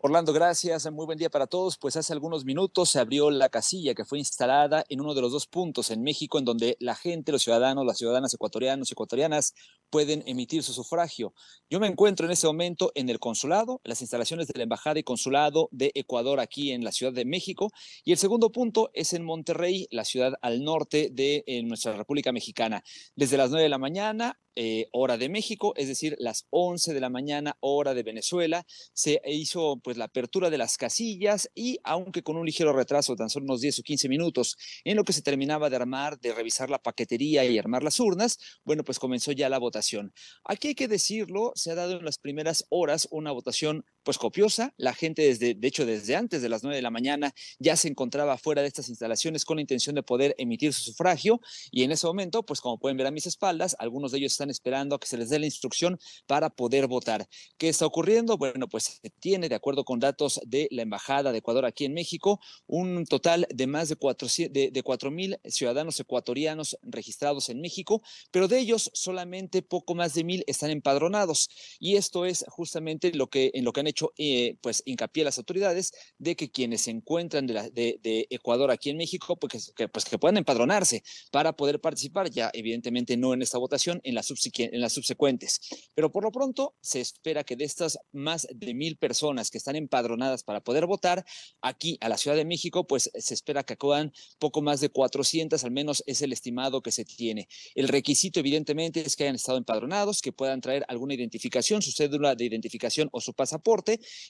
Orlando, gracias. Muy buen día para todos. Pues hace algunos minutos se abrió la casilla que fue instalada en uno de los dos puntos en México en donde la gente, los ciudadanos, las ciudadanas ecuatorianos y ecuatorianas pueden emitir su sufragio. Yo me encuentro en ese momento en el consulado, las instalaciones de la Embajada y Consulado de Ecuador aquí en la Ciudad de México. Y el segundo punto es en Monterrey, la ciudad al norte de eh, nuestra República Mexicana. Desde las nueve de la mañana eh, hora de México, es decir, las 11 de la mañana, hora de Venezuela. Se hizo pues la apertura de las casillas y aunque con un ligero retraso, tan solo unos 10 o 15 minutos, en lo que se terminaba de armar, de revisar la paquetería y armar las urnas, bueno, pues comenzó ya la votación. Aquí hay que decirlo, se ha dado en las primeras horas una votación pues copiosa. La gente desde, de hecho, desde antes de las nueve de la mañana ya se encontraba fuera de estas instalaciones con la intención de poder emitir su sufragio y en ese momento, pues como pueden ver a mis espaldas, algunos de ellos están esperando a que se les dé la instrucción para poder votar. ¿Qué está ocurriendo? Bueno, pues tiene, de acuerdo con datos de la Embajada de Ecuador aquí en México, un total de más de cuatro de, de mil ciudadanos ecuatorianos registrados en México, pero de ellos solamente poco más de mil están empadronados y esto es justamente lo que en lo que han hecho eh, pues hincapié a las autoridades de que quienes se encuentran de, de, Ecuador aquí en México, pues que, pues que, puedan empadronarse para poder participar, ya evidentemente no en esta votación, en las, en las subsecuentes. Pero por lo pronto se espera que de estas más de mil personas que están empadronadas para poder votar aquí a la Ciudad de México, pues se espera que acudan poco más de 400, al menos es el estimado que se tiene. El requisito evidentemente es que hayan estado empadronados, que puedan traer alguna identificación, su cédula de identificación o su pasaporte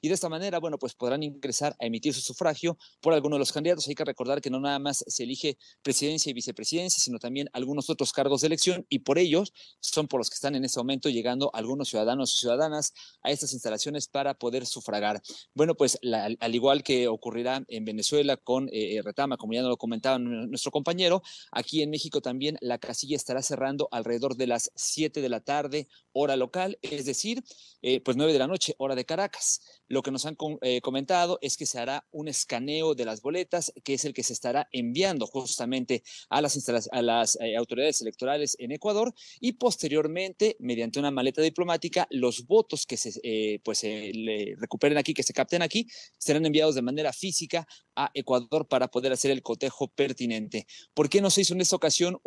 y de esta manera, bueno, pues podrán ingresar a emitir su sufragio por alguno de los candidatos. Hay que recordar que no nada más se elige presidencia y vicepresidencia, sino también algunos otros cargos de elección y por ellos son por los que están en este momento llegando algunos ciudadanos y ciudadanas a estas instalaciones para poder sufragar. Bueno, pues al igual que ocurrirá en Venezuela con eh, eh, Retama, como ya nos lo comentaba nuestro compañero, aquí en México también la casilla estará cerrando alrededor de las 7 de la tarde, hora local, es decir, eh, pues 9 de la noche, hora de Caracas. Lo que nos han eh, comentado es que se hará un escaneo de las boletas, que es el que se estará enviando justamente a las, a las eh, autoridades electorales en Ecuador y posteriormente, mediante una maleta diplomática, los votos que se eh, pues, le recuperen aquí, que se capten aquí, serán enviados de manera física a Ecuador para poder hacer el cotejo pertinente. ¿Por qué no se hizo en esta ocasión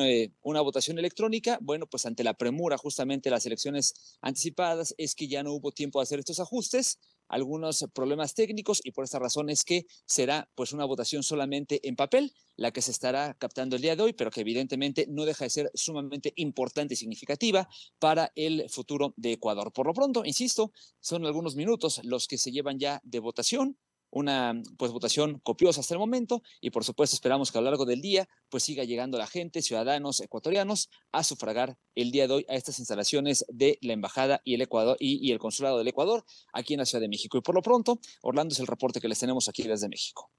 eh, una votación electrónica? Bueno, pues ante la premura justamente de las elecciones anticipadas es que ya no hubo tiempo de hacer estos ajustes algunos problemas técnicos y por esta razón es que será pues una votación solamente en papel la que se estará captando el día de hoy, pero que evidentemente no deja de ser sumamente importante y significativa para el futuro de Ecuador. Por lo pronto, insisto, son algunos minutos los que se llevan ya de votación una pues, votación copiosa hasta el momento y por supuesto esperamos que a lo largo del día pues siga llegando la gente, ciudadanos ecuatorianos, a sufragar el día de hoy a estas instalaciones de la Embajada y el, Ecuador, y, y el Consulado del Ecuador aquí en la Ciudad de México. Y por lo pronto, Orlando es el reporte que les tenemos aquí desde México.